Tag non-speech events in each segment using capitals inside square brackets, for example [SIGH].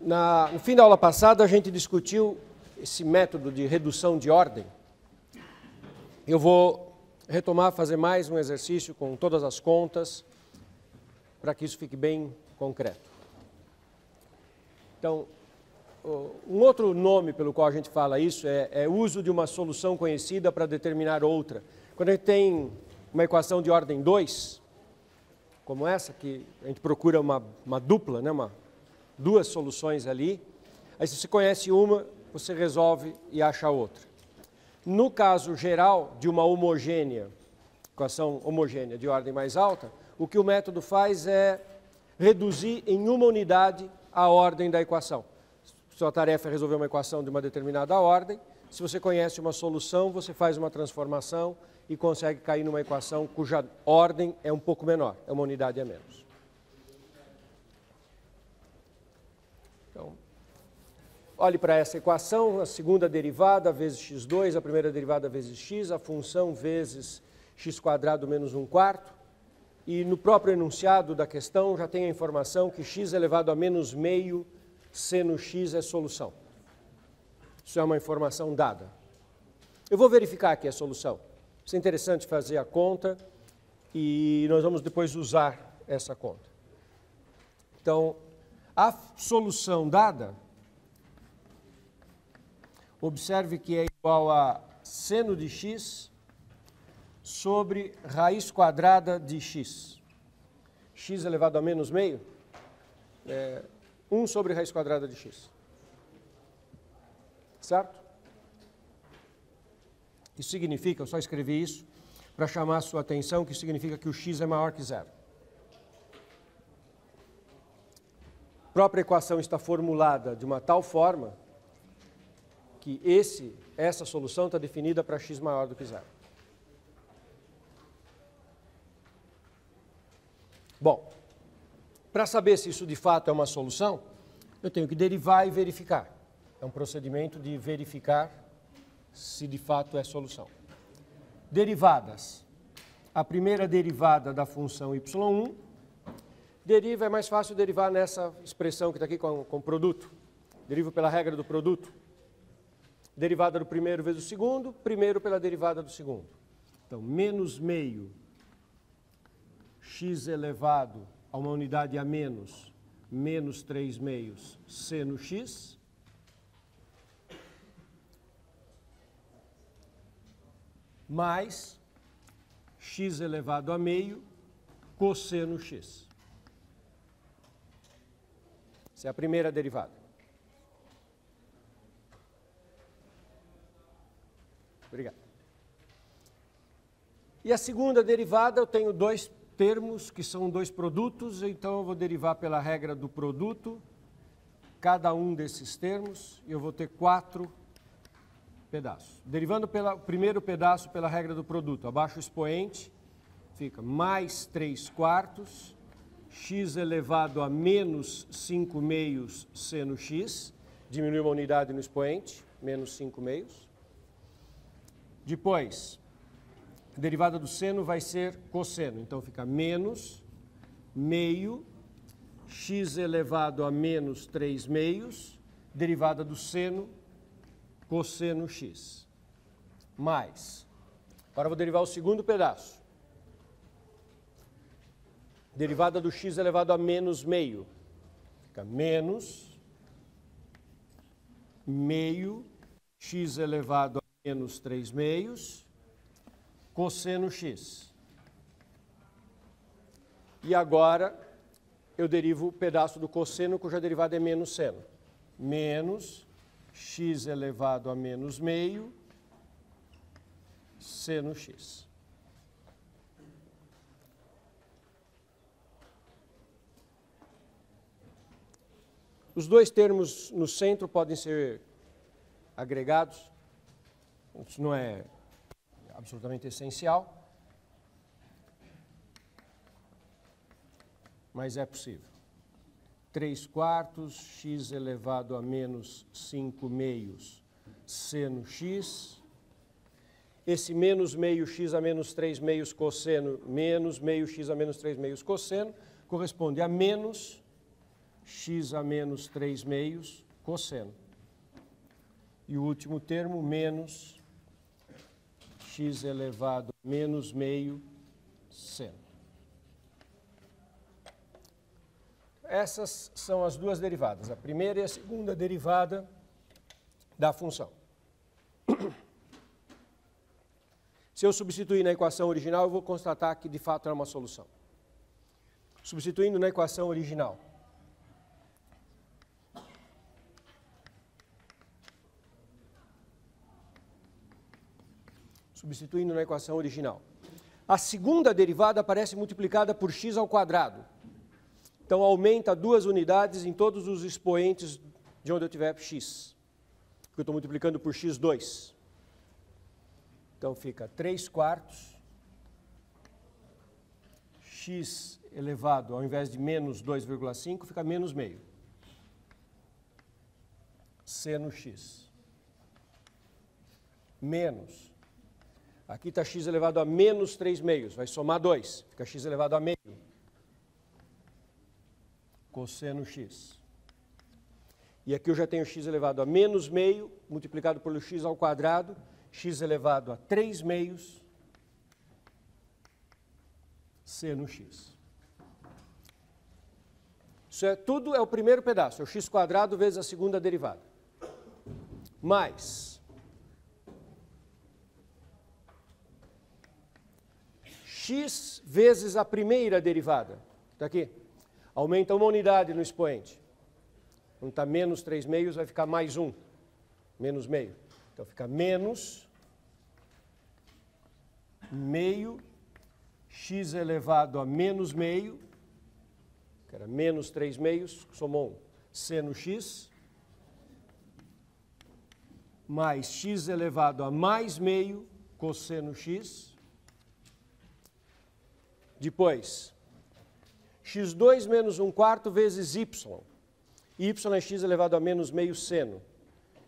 Na, no fim da aula passada, a gente discutiu esse método de redução de ordem. Eu vou retomar, fazer mais um exercício com todas as contas, para que isso fique bem concreto. Então, um outro nome pelo qual a gente fala isso é, é uso de uma solução conhecida para determinar outra. Quando a gente tem uma equação de ordem 2, como essa, que a gente procura uma, uma dupla, né, uma, duas soluções ali, aí se você conhece uma, você resolve e acha outra. No caso geral de uma homogênea, equação homogênea de ordem mais alta, o que o método faz é reduzir em uma unidade a ordem da equação. Sua tarefa é resolver uma equação de uma determinada ordem. Se você conhece uma solução, você faz uma transformação e consegue cair numa equação cuja ordem é um pouco menor, é uma unidade a menos. Então, olhe para essa equação, a segunda derivada vezes x2, a primeira derivada vezes x, a função vezes quadrado menos 1 quarto. E no próprio enunciado da questão já tem a informação que x elevado a menos meio seno X é solução. Isso é uma informação dada. Eu vou verificar aqui a solução. Isso é interessante fazer a conta e nós vamos depois usar essa conta. Então, a solução dada, observe que é igual a seno de x sobre raiz quadrada de x. x elevado a menos meio. É, 1 sobre raiz quadrada de x. Certo? Isso significa, eu só escrevi isso para chamar a sua atenção, que significa que o x é maior que zero. A própria equação está formulada de uma tal forma que esse, essa solução está definida para x maior do que zero. Bom, para saber se isso de fato é uma solução, eu tenho que derivar e verificar. É um procedimento de verificar se de fato é solução. Derivadas. A primeira derivada da função y1, deriva é mais fácil derivar nessa expressão que está aqui com, com produto. Derivo pela regra do produto. Derivada do primeiro vezes o segundo, primeiro pela derivada do segundo. Então, menos meio x elevado a uma unidade a menos, menos 3 meios C no X. Mais x elevado a meio cosseno x. Essa é a primeira derivada. Obrigado. E a segunda derivada, eu tenho dois termos, que são dois produtos, então eu vou derivar pela regra do produto cada um desses termos, e eu vou ter quatro pedaços. Derivando pelo primeiro pedaço pela regra do produto, abaixo o expoente, fica mais 3 quartos, x elevado a menos 5 meios c no x, diminui uma unidade no expoente, menos 5 meios. Depois, a derivada do seno vai ser cosseno. Então fica menos meio x elevado a menos 3 meios, derivada do seno, cosseno x. Mais. Agora vou derivar o segundo pedaço. Derivada do x elevado a menos meio. Fica menos meio x elevado a menos 3 meios cosseno x. E agora eu derivo o pedaço do cosseno cuja derivada é menos seno. Menos x elevado a menos meio seno x. Os dois termos no centro podem ser agregados. Isso não é absolutamente essencial, mas é possível. 3 quartos, x elevado a menos 5 meios, seno x. Esse menos meio x a menos 3 meios cosseno, menos meio x a menos 3 meios cosseno, corresponde a menos x a menos 3 meios cosseno. E o último termo, menos x elevado a menos meio seno. Essas são as duas derivadas, a primeira e a segunda derivada da função. [CLEARS THROAT] Se eu substituir na equação original, eu vou constatar que de fato é uma solução. Substituindo na equação original, substituindo na equação original. A segunda derivada aparece multiplicada por x ao quadrado. Então aumenta duas unidades em todos os expoentes de onde eu tiver x. Porque eu estou multiplicando por x2. Então fica 3 quartos x elevado, ao invés de menos 2,5, fica menos meio. Seno x. Menos Aqui está x elevado a menos 3 meios, vai somar 2, fica x elevado a meio. Cosseno x. E aqui eu já tenho x elevado a menos meio, multiplicado pelo x ao quadrado, x elevado a 3 meios, seno x. Isso é tudo é o primeiro pedaço, é o x quadrado vezes a segunda derivada. Mais x vezes a primeira derivada. Está aqui. Aumenta uma unidade no expoente. Quando está menos 3 meios, vai ficar mais 1. Menos meio. Então fica menos meio x elevado a menos meio, que era menos 3 meios, somou 1, seno x, mais x elevado a mais meio, cosseno x, depois, x2 menos 1 quarto vezes y. y é x elevado a menos meio seno.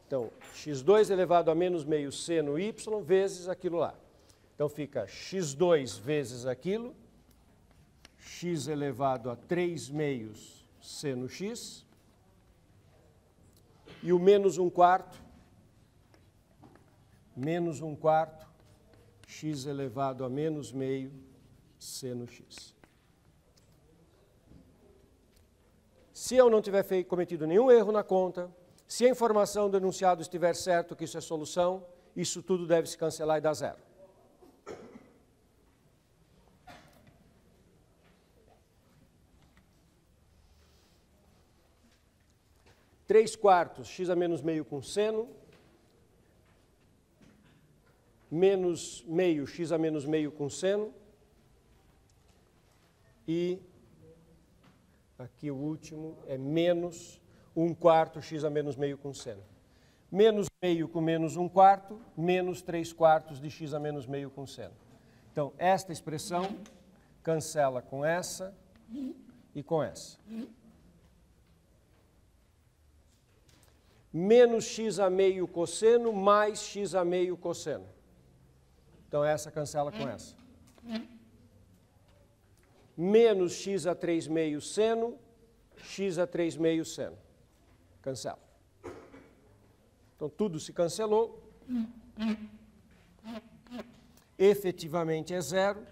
Então, x2 elevado a menos meio seno y vezes aquilo lá. Então fica x2 vezes aquilo, x elevado a 3 meios seno x, e o menos 1 quarto, menos 1 quarto, x elevado a menos meio seno seno X. Se eu não tiver feito, cometido nenhum erro na conta, se a informação do enunciado estiver certo que isso é solução, isso tudo deve se cancelar e dar zero. Três quartos, x a menos meio com seno, menos meio, x a menos meio com seno, e aqui o último é menos 1 quarto x a menos meio com seno. Menos meio com menos 1 quarto, menos 3 quartos de x a menos meio com seno. Então, esta expressão cancela com essa e com essa. Menos x a meio cosseno mais x a meio cosseno. Então, essa cancela com essa menos x a 3 meios seno, x a 3 meios seno. Cancela. Então tudo se cancelou. Efetivamente é zero.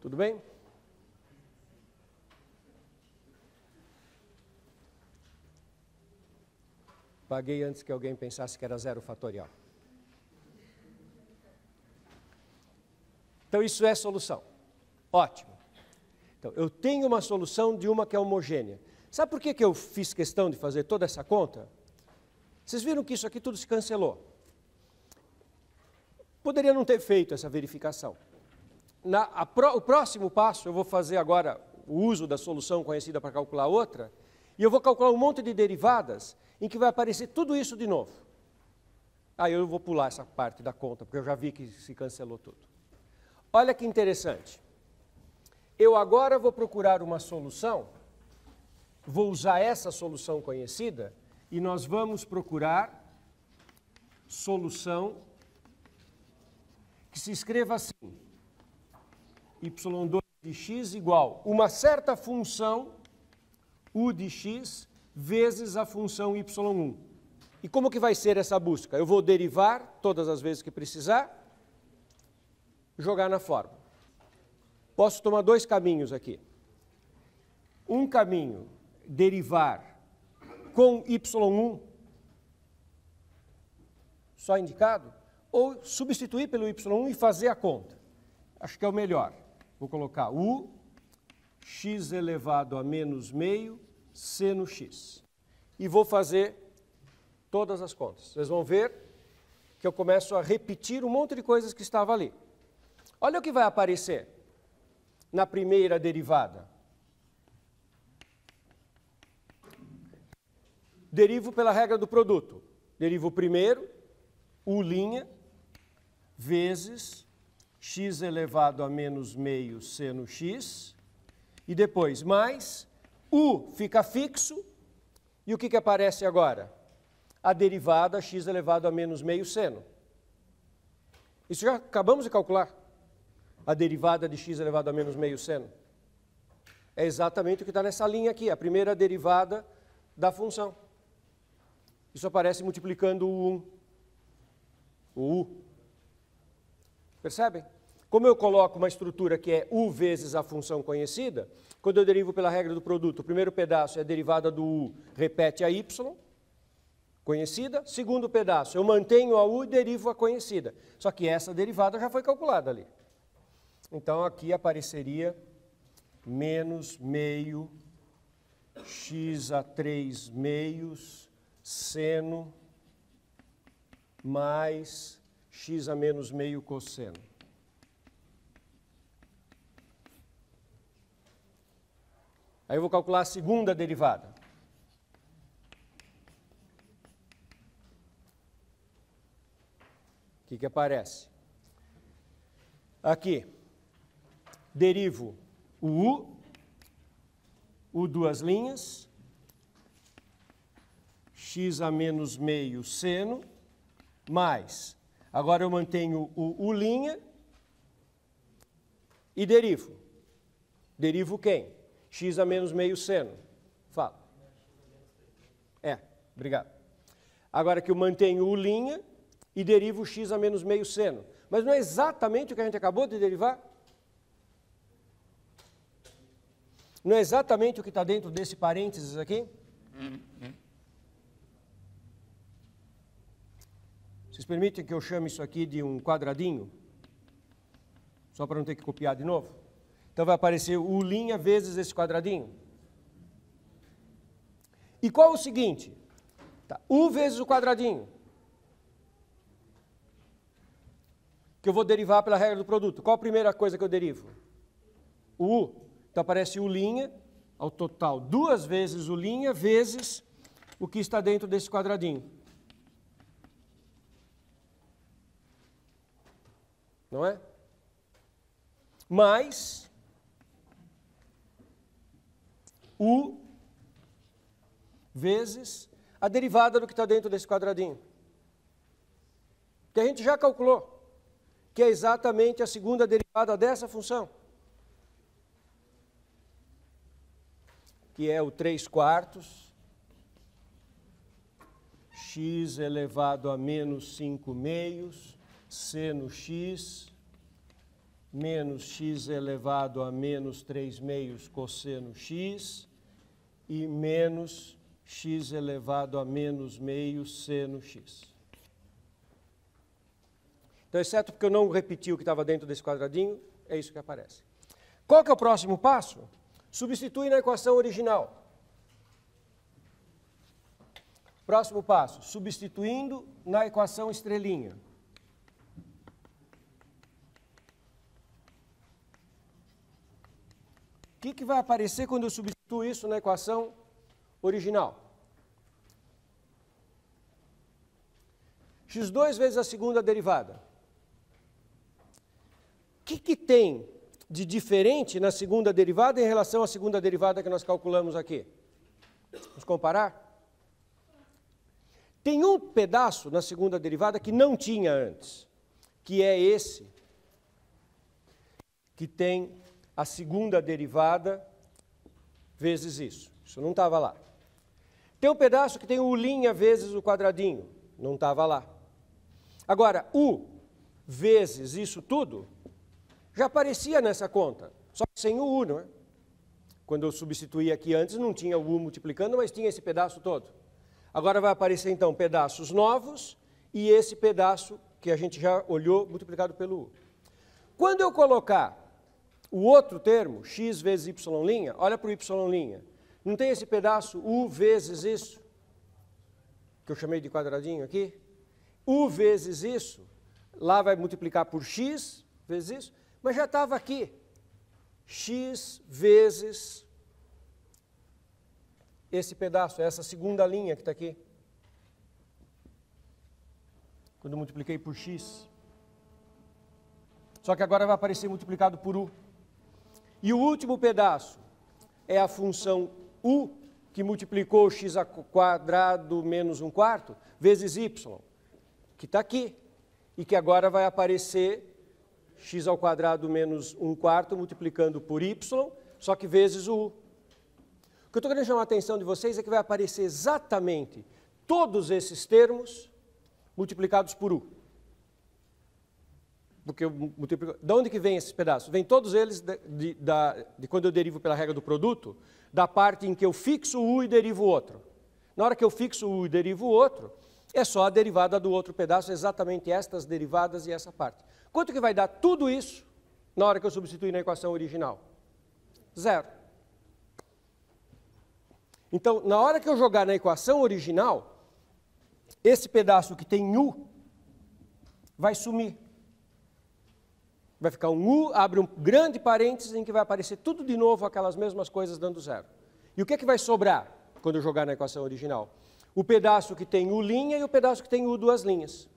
Tudo bem? Paguei antes que alguém pensasse que era zero fatorial. Então, isso é solução. Ótimo. Então, eu tenho uma solução de uma que é homogênea. Sabe por que, que eu fiz questão de fazer toda essa conta? Vocês viram que isso aqui tudo se cancelou. Poderia não ter feito essa verificação. Na, a, o próximo passo, eu vou fazer agora o uso da solução conhecida para calcular outra, e eu vou calcular um monte de derivadas em que vai aparecer tudo isso de novo. Aí ah, eu vou pular essa parte da conta, porque eu já vi que se cancelou tudo. Olha que interessante. Eu agora vou procurar uma solução, vou usar essa solução conhecida, e nós vamos procurar solução que se escreva assim: y2 de x igual uma certa função u de x vezes a função y1. E como que vai ser essa busca? Eu vou derivar todas as vezes que precisar, jogar na fórmula. Posso tomar dois caminhos aqui. Um caminho, derivar com y1, só indicado, ou substituir pelo y1 e fazer a conta. Acho que é o melhor. Vou colocar u, x elevado a menos meio, C no X. E vou fazer todas as contas. Vocês vão ver que eu começo a repetir um monte de coisas que estava ali. Olha o que vai aparecer na primeira derivada. Derivo pela regra do produto. Derivo primeiro, U' vezes x elevado a menos meio c no x, e depois mais U fica fixo, e o que, que aparece agora? A derivada x elevado a menos meio seno. Isso já acabamos de calcular. A derivada de x elevado a menos meio seno. É exatamente o que está nessa linha aqui, a primeira derivada da função. Isso aparece multiplicando o 1, o u. Percebem? Como eu coloco uma estrutura que é U vezes a função conhecida, quando eu derivo pela regra do produto, o primeiro pedaço é a derivada do U, repete a Y, conhecida. Segundo pedaço, eu mantenho a U e derivo a conhecida. Só que essa derivada já foi calculada ali. Então aqui apareceria menos meio x a 3 meios seno mais x a menos meio cosseno. Aí eu vou calcular a segunda derivada. O que, que aparece? Aqui, derivo o U, o duas linhas, x a menos meio seno, mais. Agora eu mantenho o U' linha e derivo. Derivo quem? x a menos meio seno. Fala. É, obrigado. Agora que eu mantenho o linha e derivo x a menos meio seno. Mas não é exatamente o que a gente acabou de derivar? Não é exatamente o que está dentro desse parênteses aqui? Vocês permitem que eu chame isso aqui de um quadradinho? Só para não ter que copiar de novo? Então vai aparecer o linha vezes esse quadradinho. E qual é o seguinte? Tá, U vezes o quadradinho. Que eu vou derivar pela regra do produto. Qual a primeira coisa que eu derivo? O U. Então aparece u linha ao total duas vezes o linha vezes o que está dentro desse quadradinho. Não é? Mais U vezes a derivada do que está dentro desse quadradinho. Que a gente já calculou, que é exatamente a segunda derivada dessa função. Que é o 3 quartos, x elevado a menos 5 meios, seno x menos x elevado a menos 3 meios cosseno x e menos x elevado a menos meio seno x. Então, exceto porque eu não repeti o que estava dentro desse quadradinho, é isso que aparece. Qual que é o próximo passo? Substitui na equação original. Próximo passo, substituindo na equação estrelinha. que, que vai aparecer quando eu substituo isso na equação original? x2 vezes a segunda derivada. O que, que tem de diferente na segunda derivada em relação à segunda derivada que nós calculamos aqui? Vamos comparar? Tem um pedaço na segunda derivada que não tinha antes, que é esse, que tem a segunda derivada vezes isso. Isso não estava lá. Tem um pedaço que tem o linha vezes o quadradinho. Não estava lá. Agora, u vezes isso tudo já aparecia nessa conta, só que sem o u, não é? Quando eu substituí aqui antes, não tinha o u multiplicando, mas tinha esse pedaço todo. Agora vai aparecer então pedaços novos e esse pedaço que a gente já olhou multiplicado pelo u. Quando eu colocar o outro termo, x vezes y', olha para o y'. Não tem esse pedaço u vezes isso? Que eu chamei de quadradinho aqui? U vezes isso, lá vai multiplicar por x vezes isso, mas já estava aqui. x vezes esse pedaço, essa segunda linha que está aqui. Quando multipliquei por x. Só que agora vai aparecer multiplicado por u. E o último pedaço é a função u, que multiplicou x ao quadrado menos 1 quarto, vezes y, que está aqui, e que agora vai aparecer x ao quadrado menos 1 quarto multiplicando por y, só que vezes o u. O que eu estou querendo chamar a atenção de vocês é que vai aparecer exatamente todos esses termos multiplicados por u porque eu multiplico. Da onde que vem esses pedaços? Vem todos eles de, de, da, de quando eu derivo pela regra do produto, da parte em que eu fixo um e derivo o outro. Na hora que eu fixo um e derivo o outro, é só a derivada do outro pedaço, exatamente estas derivadas e essa parte. Quanto que vai dar tudo isso na hora que eu substituir na equação original? Zero. Então, na hora que eu jogar na equação original, esse pedaço que tem u vai sumir. Vai ficar um U, abre um grande parênteses em que vai aparecer tudo de novo, aquelas mesmas coisas dando zero. E o que é que vai sobrar quando eu jogar na equação original? O pedaço que tem U' linha e o pedaço que tem U duas linhas.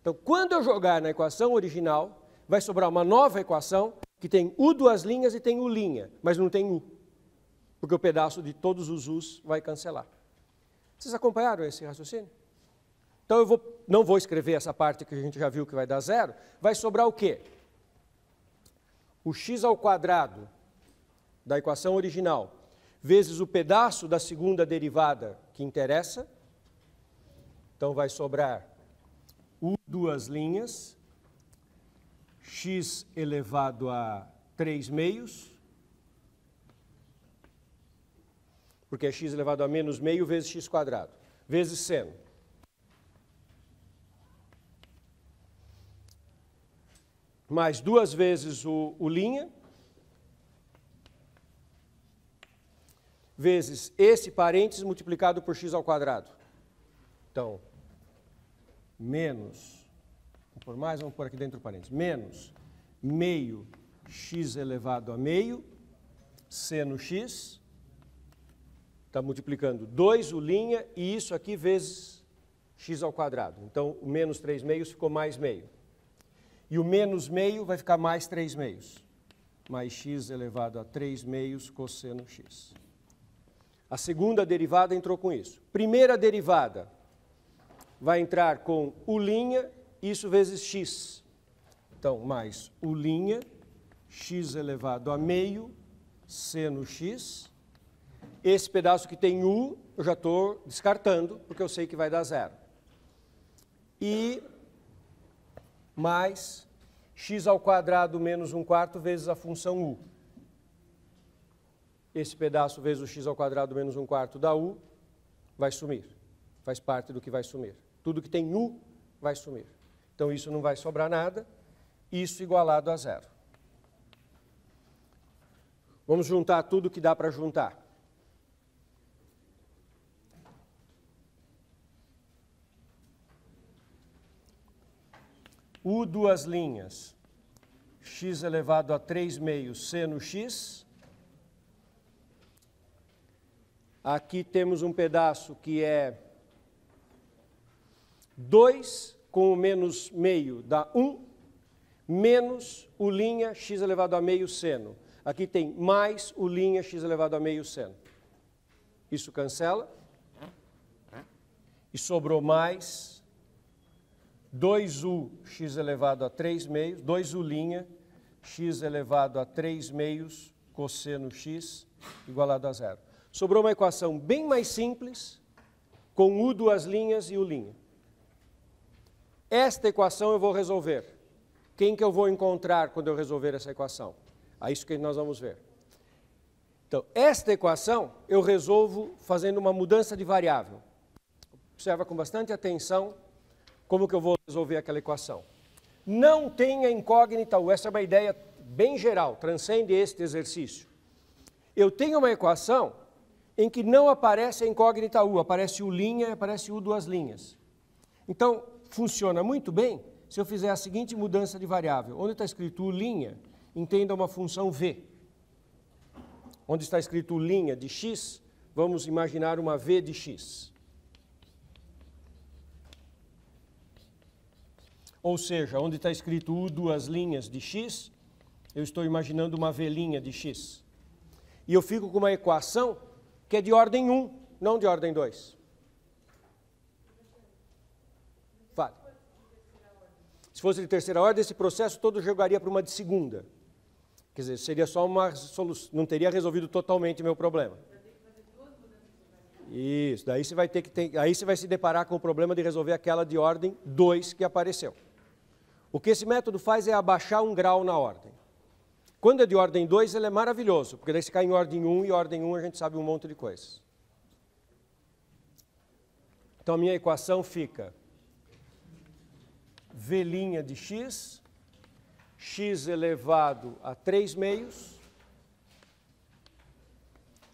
Então, quando eu jogar na equação original, vai sobrar uma nova equação que tem U duas linhas e tem U linha, mas não tem U, porque o pedaço de todos os U's vai cancelar. Vocês acompanharam esse raciocínio? Então eu vou, não vou escrever essa parte que a gente já viu que vai dar zero. Vai sobrar o quê? O x ao quadrado da equação original vezes o pedaço da segunda derivada que interessa. Então vai sobrar u duas linhas, x elevado a 3 meios, porque é x elevado a menos meio vezes x quadrado, vezes seno. mais duas vezes o, o linha, vezes esse parênteses multiplicado por x ao quadrado. Então, menos, por mais, vamos por aqui dentro do parênteses, menos meio x elevado a meio, seno x, está multiplicando 2 o linha e isso aqui vezes x ao quadrado. Então, o menos 3 meios ficou mais meio. E o menos meio vai ficar mais 3 meios. Mais x elevado a 3 meios cosseno x. A segunda derivada entrou com isso. Primeira derivada vai entrar com u', isso vezes x. Então, mais u', x elevado a meio, seno x. Esse pedaço que tem u, eu já estou descartando, porque eu sei que vai dar zero. E mais x ao quadrado menos 1 quarto vezes a função u. Esse pedaço vezes o x ao quadrado menos 1 quarto da u vai sumir. Faz parte do que vai sumir. Tudo que tem u vai sumir. Então isso não vai sobrar nada, isso igualado a zero. Vamos juntar tudo que dá para juntar. U duas linhas, x elevado a 3 meios seno x. Aqui temos um pedaço que é 2 com o menos meio dá 1, menos o linha x elevado a meio seno. Aqui tem mais o linha x elevado a meio seno. Isso cancela. E sobrou mais 2u x elevado a 3 meios, 2u linha x elevado a 3 meios cosseno x igualado a zero. Sobrou uma equação bem mais simples, com u duas linhas e u linha. Esta equação eu vou resolver. Quem que eu vou encontrar quando eu resolver essa equação? É isso que nós vamos ver. Então, esta equação eu resolvo fazendo uma mudança de variável. Observa com bastante atenção como que eu vou resolver aquela equação? Não tenha incógnita, essa é uma ideia bem geral, transcende este exercício. Eu tenho uma equação em que não aparece a incógnita U, aparece U' e aparece U duas linhas. Então, funciona muito bem se eu fizer a seguinte mudança de variável. Onde está escrito U', entenda uma função V. Onde está escrito linha de x, vamos imaginar uma V de x. Ou seja, onde está escrito U duas linhas de X, eu estou imaginando uma velinha de X. E eu fico com uma equação que é de ordem 1, não de ordem 2. Vale. Se fosse de terceira ordem, esse processo todo jogaria para uma de segunda. Quer dizer, seria só uma solução, não teria resolvido totalmente o meu problema. Isso, daí você vai ter que ter, aí você vai se deparar com o problema de resolver aquela de ordem 2 que apareceu. O que esse método faz é abaixar um grau na ordem. Quando é de ordem 2, ele é maravilhoso, porque daí você cai em ordem 1 um, e ordem 1 um, a gente sabe um monte de coisas. Então a minha equação fica V' de x, x elevado a 3 meios,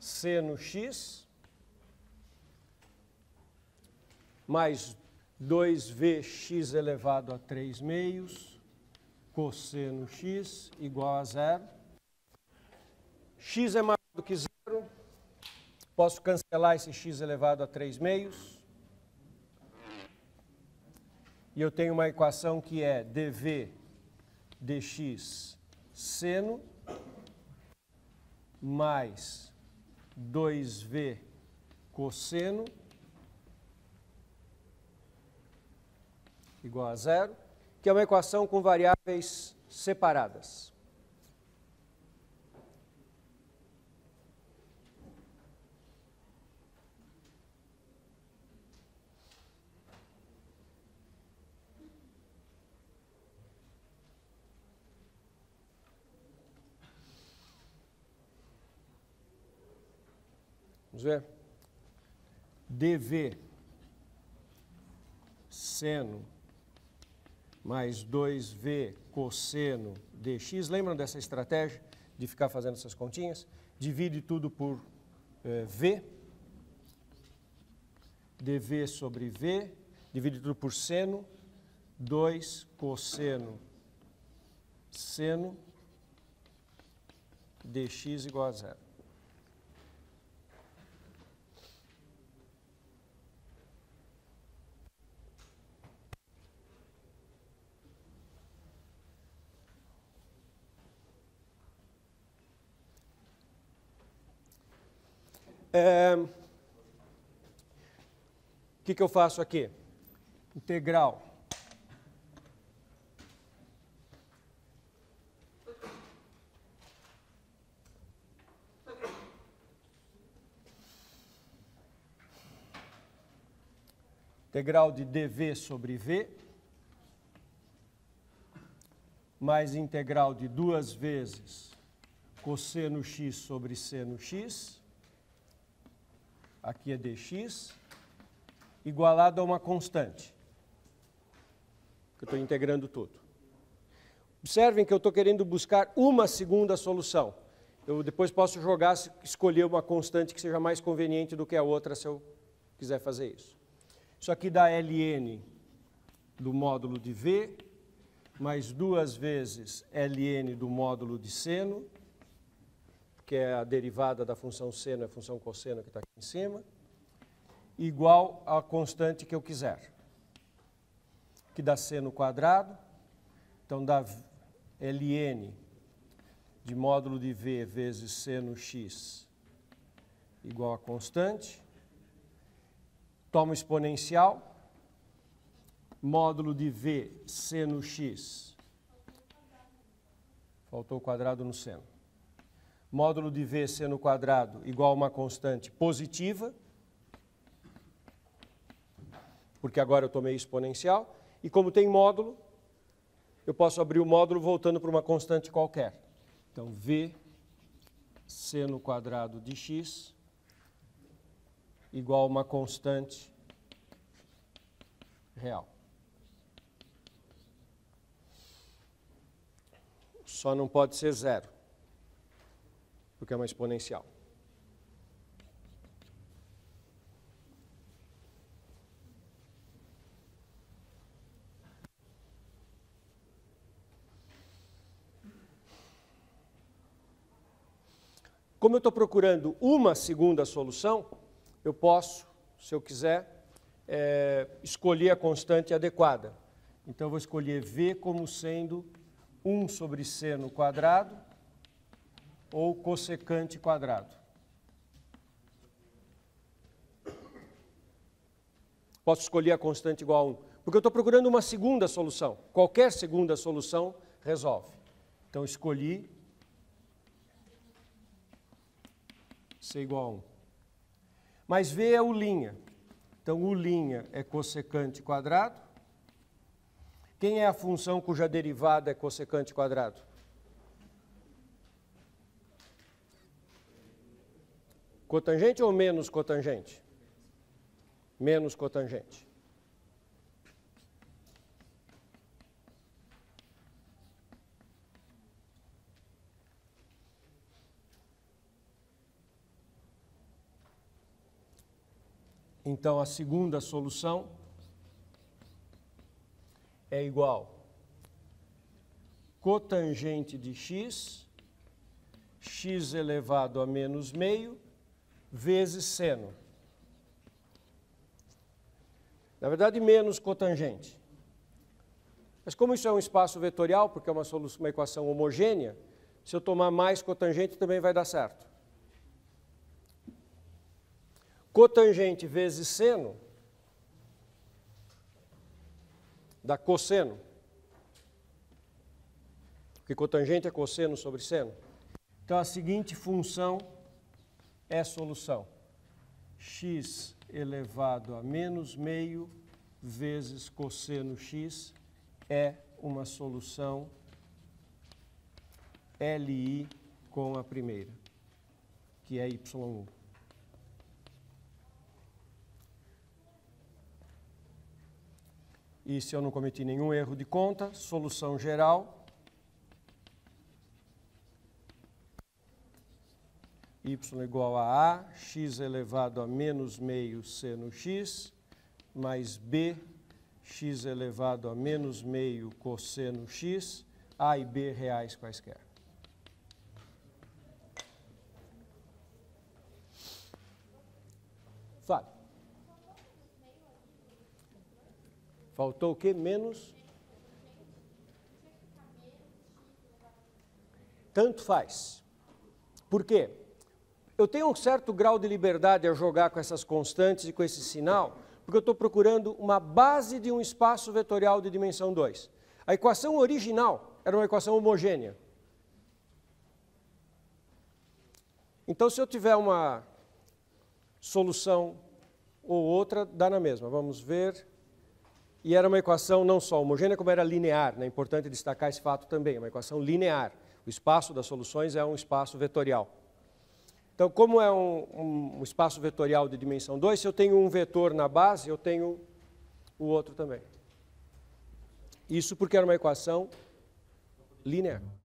seno x, mais 2vx elevado a 3 meios, cosseno x igual a zero. x é maior do que zero, posso cancelar esse x elevado a 3 meios. E eu tenho uma equação que é dv dx seno mais 2v cosseno igual a zero, que é uma equação com variáveis separadas. Vamos ver? dv seno mais 2v cosseno dx. Lembram dessa estratégia de ficar fazendo essas continhas? Divide tudo por eh, v, dv sobre v, divide tudo por seno, 2 cosseno seno dx igual a zero. É... O que, que eu faço aqui? Integral. Integral de dv sobre v, mais integral de duas vezes cosseno x sobre seno x, aqui é dx, igualado a uma constante. Que eu estou integrando tudo. Observem que eu estou querendo buscar uma segunda solução. Eu depois posso jogar, escolher uma constante que seja mais conveniente do que a outra se eu quiser fazer isso. Isso aqui dá ln do módulo de V, mais duas vezes ln do módulo de seno, que é a derivada da função seno, é a função cosseno que está aqui em cima, igual à constante que eu quiser, que dá seno quadrado, então dá ln de módulo de v vezes seno x igual a constante, toma exponencial, módulo de v seno x, faltou o quadrado no seno, módulo de V seno quadrado igual a uma constante positiva, porque agora eu tomei exponencial, e como tem módulo, eu posso abrir o módulo voltando para uma constante qualquer. Então, V seno quadrado de x igual a uma constante real. Só não pode ser zero porque é uma exponencial. Como eu estou procurando uma segunda solução, eu posso, se eu quiser, é, escolher a constante adequada. Então, eu vou escolher V como sendo 1 sobre C quadrado, ou cossecante quadrado. Posso escolher a constante igual a 1, porque eu estou procurando uma segunda solução. Qualquer segunda solução resolve. Então escolhi C igual a 1. Mas V é o linha. Então o linha é cossecante quadrado. Quem é a função cuja derivada é cossecante quadrado? cotangente ou menos cotangente? Menos cotangente. Então a segunda solução é igual cotangente de x, x elevado a menos meio, vezes seno. Na verdade, menos cotangente. Mas como isso é um espaço vetorial, porque é uma, solução, uma equação homogênea, se eu tomar mais cotangente também vai dar certo. Cotangente vezes seno dá cosseno. Porque cotangente é cosseno sobre seno. Então a seguinte função é solução. x elevado a menos meio vezes cosseno x é uma solução LI com a primeira, que é Y1. E se eu não cometi nenhum erro de conta, solução geral y igual a a, x elevado a menos meio c no x, mais b, x elevado a menos meio cosseno x, a e b reais quaisquer. Fábio. Faltou o que? Menos? Tanto faz. Por quê? Eu tenho um certo grau de liberdade a jogar com essas constantes e com esse sinal, porque eu estou procurando uma base de um espaço vetorial de dimensão 2. A equação original era uma equação homogênea. Então, se eu tiver uma solução ou outra, dá na mesma. Vamos ver. E era uma equação não só homogênea, como era linear. Né? É né? importante destacar esse fato também, É uma equação linear. O espaço das soluções é um espaço vetorial. Então, como é um, um espaço vetorial de dimensão 2, se eu tenho um vetor na base, eu tenho o outro também. Isso porque era uma equação linear.